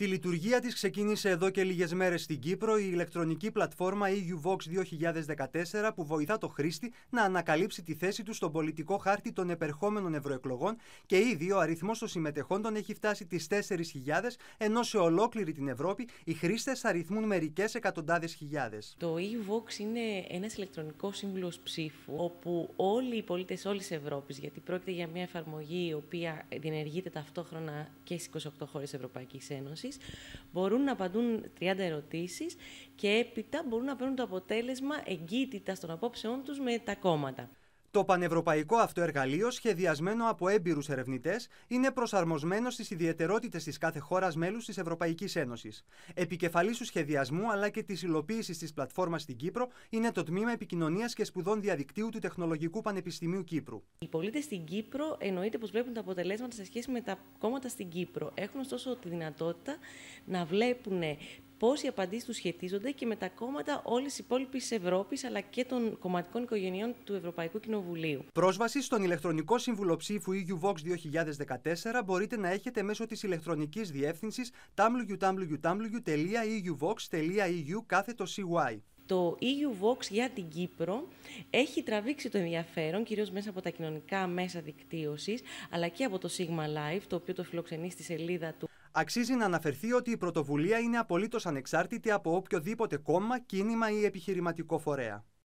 Τη λειτουργία της ξεκίνησε εδώ και λίγες μέρες στην Κύπρο η ηλεκτρονική πλατφόρμα EUVOX 2014 που βοηθά το χρήστη να ανακαλύψει τη θέση του στον πολιτικό χάρτη των επερχόμενων ευρωεκλογών και ήδη ο αριθμός των συμμετεχόντων έχει φτάσει τις 4.000 ενώ σε ολόκληρη την Ευρώπη οι χρήστες αριθμούν μερικές εκατοντάδες χιλιάδες. Το EUVOX είναι ένας ηλεκτρονικός σύμβουλος ψήφου όπου όλοι οι πολίτες όλης της Ευρώπης γιατί πρόκειται για μια εφαρμογή η οποία διενεργείται ταυτόχρονα και στις 28 χώρες Ευρωπαϊκής Ένωσης μπορούν να απαντούν 30 ερωτήσεις και έπειτα μπορούν να παίρνουν το αποτέλεσμα εγκύτητα των απόψεών τους με τα κόμματα. Το πανευρωπαϊκό αυτό εργαλείο, σχεδιασμένο από έμπειρους ερευνητές, είναι προσαρμοσμένο στις ιδιαιτερότητες της κάθε χώρας μέλους της Ευρωπαϊκής Ένωσης. Επικεφαλής του σχεδιασμού αλλά και της υλοποίησης της πλατφόρμας στην Κύπρο είναι το Τμήμα Επικοινωνίας και Σπουδών Διαδικτύου του Τεχνολογικού Πανεπιστημίου Κύπρου. Οι πολίτες στην Κύπρο εννοείται πως βλέπουν τα αποτελέσματα σε σχέση με τα κόμματα στην Κύπρο. Έχουν ωστόσο τη δυνατότητα να βλέπουν πώς οι απαντήσεις τους σχετίζονται και με τα κόμματα όλης της υπόλοιπης Ευρώπης αλλά και των κομματικών οικογενειών του Ευρωπαϊκού Κοινοβουλίου. Πρόσβαση στον ηλεκτρονικό συμβουλοψήφου EU Vox 2014 μπορείτε να έχετε μέσω της ηλεκτρονικής διεύθυνσης www.euvox.eu e κάθετος CY. Το EU για την Κύπρο έχει τραβήξει το ενδιαφέρον, κυρίως μέσα από τα κοινωνικά μέσα δικτύωσης, αλλά και από το Sigma Live, το οποίο το φιλοξενεί στη σελίδα του. Αξίζει να αναφερθεί ότι η πρωτοβουλία είναι απολύτως ανεξάρτητη από οποιοδήποτε κόμμα, κίνημα ή επιχειρηματικό φορέα.